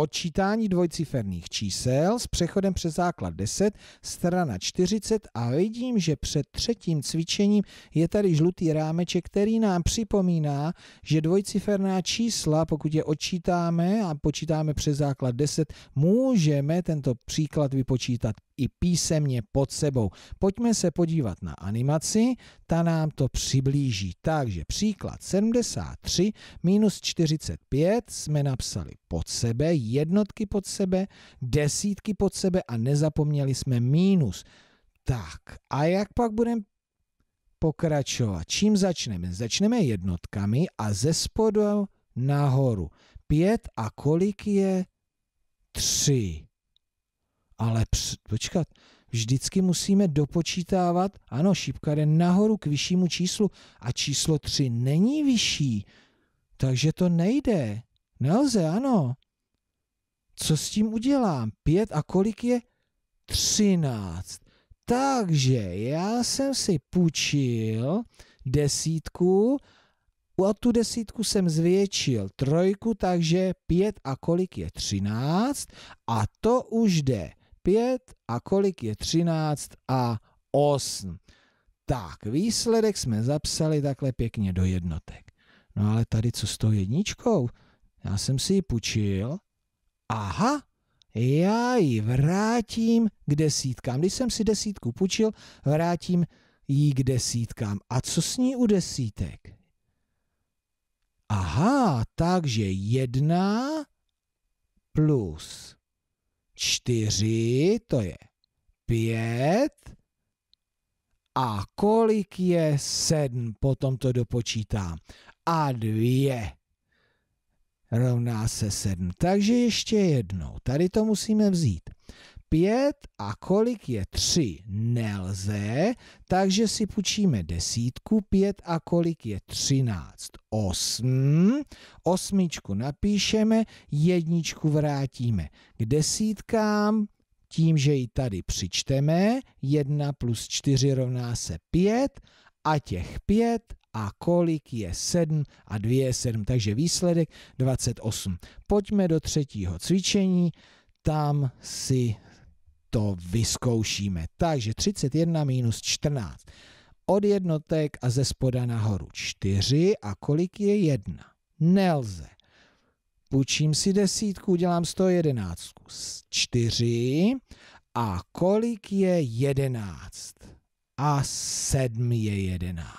Odčítání dvojciferných čísel s přechodem přes základ 10, strana 40 a vidím, že před třetím cvičením je tady žlutý rámeček, který nám připomíná, že dvojciferná čísla, pokud je odčítáme a počítáme přes základ 10, můžeme tento příklad vypočítat i písemně pod sebou. Pojďme se podívat na animaci, ta nám to přiblíží. Takže příklad 73 minus 45 jsme napsali pod sebe, jednotky pod sebe, desítky pod sebe a nezapomněli jsme mínus. Tak a jak pak budeme pokračovat? Čím začneme? Začneme jednotkami a ze spodu nahoru. Pět a kolik je? tři? Ale př, počkat, vždycky musíme dopočítávat, ano, šípka jde nahoru k vyššímu číslu a číslo 3 není vyšší, takže to nejde. Nelze, ano. Co s tím udělám? Pět a kolik je? Třináct. Takže já jsem si půjčil desítku a tu desítku jsem zvětšil trojku, takže pět a kolik je třináct a to už jde 5 a kolik je 13 a 8. Tak, výsledek jsme zapsali takhle pěkně do jednotek. No ale tady co s tou jedničkou? Já jsem si ji půjčil. Aha, já ji vrátím k desítkám. Když jsem si desítku půjčil, vrátím ji k desítkám. A co s ní u desítek? Aha, takže jedna plus čtyři, to je pět. A kolik je sedm? Potom to dopočítám. A dvě rovná se sedm. Takže ještě jednou. Tady to musíme vzít. 5 a kolik je 3 nelze, takže si půjčíme desítku, 5 a kolik je 13, 8, osmičku napíšeme, jedničku vrátíme k desítkám, tím, že ji tady přičteme, 1 plus 4 rovná se 5 a těch 5 a kolik je 7 a 2 je 7, takže výsledek 28. Pojďme do třetího cvičení, tam si to vyzkoušíme. Takže 31 minus 14. Od jednotek a ze spoda nahoru 4 a kolik je 1? Nelze. Půjčím si desítku, udělám 111. 4 a kolik je 11? A 7 je 11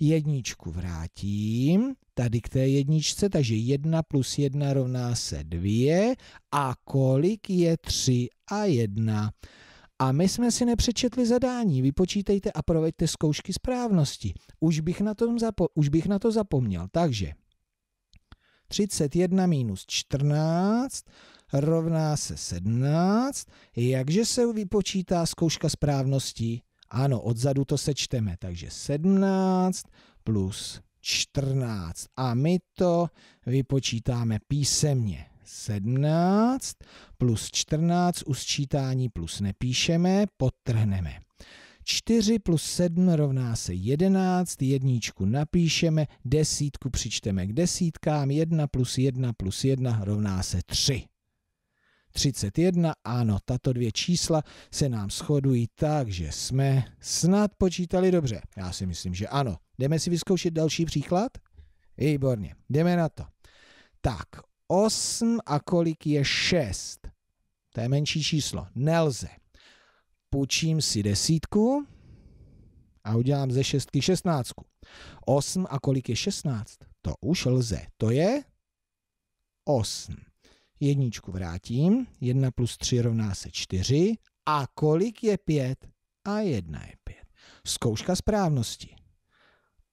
jedničku vrátím, tady k té jedničce, takže 1 plus 1 rovná se 2 a kolik je 3 a 1? A my jsme si nepřečetli zadání, vypočítejte a proveďte zkoušky správnosti. Už bych na, tom zapo- už bych na to zapomněl, takže 31 minus 14 rovná se 17, jakže se vypočítá zkouška správnosti? Ano, odzadu to sečteme, takže 17 plus 14. A my to vypočítáme písemně. 17 plus 14 u sčítání plus nepíšeme, podtrhneme. 4 plus 7 rovná se 11, jedničku napíšeme, desítku přičteme k desítkám, 1 plus 1 plus 1 rovná se 3. 31. Ano, tato dvě čísla se nám shodují tak, že jsme snad počítali dobře. Já si myslím, že ano. Jdeme si vyzkoušet další příklad? Výborně, jdeme na to. Tak, 8 a kolik je 6? To je menší číslo. Nelze. Půjčím si desítku a udělám ze šestky šestnáctku. 8 a kolik je 16? To už lze. To je 8. Jedničku vrátím, 1 plus 3 rovná se 4. A kolik je 5? A 1 je 5. Zkouška správnosti.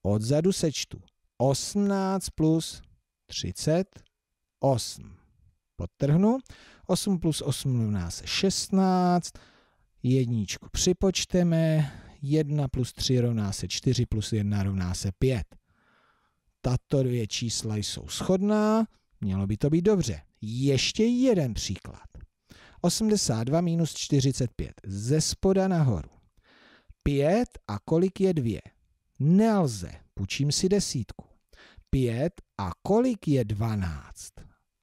Odzadu sečtu 18 plus 38. Podtrhnu. 8 plus 8 rovná se 16. Jedničku připočteme. 1 plus 3 rovná se 4 plus 1 rovná se 5. Tato dvě čísla jsou shodná. Mělo by to být dobře. Ještě jeden příklad. 82 minus 45. Ze spoda nahoru. 5 a kolik je 2? Nelze. Půjčím si desítku. 5 a kolik je 12?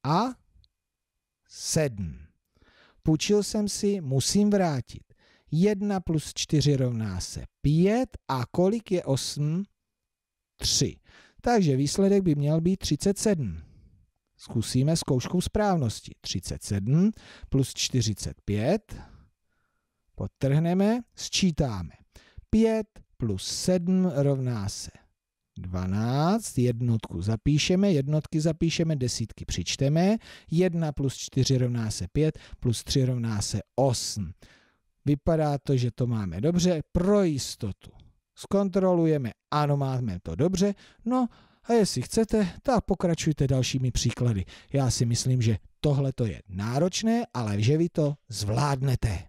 A 7. Půjčil jsem si, musím vrátit. 1 plus 4 rovná se 5 a kolik je 8? 3. Takže výsledek by měl být 37. Zkusíme zkouškou správnosti. 37 plus 45. Potrhneme, sčítáme. 5 plus 7 rovná se 12, jednotku zapíšeme, jednotky zapíšeme, desítky přičteme, 1 plus 4 rovná se 5, plus 3 rovná se 8. Vypadá to, že to máme dobře, pro jistotu. Zkontrolujeme, ano, máme to dobře, no a jestli chcete, tak pokračujte dalšími příklady. Já si myslím, že tohle to je náročné, ale že vy to zvládnete.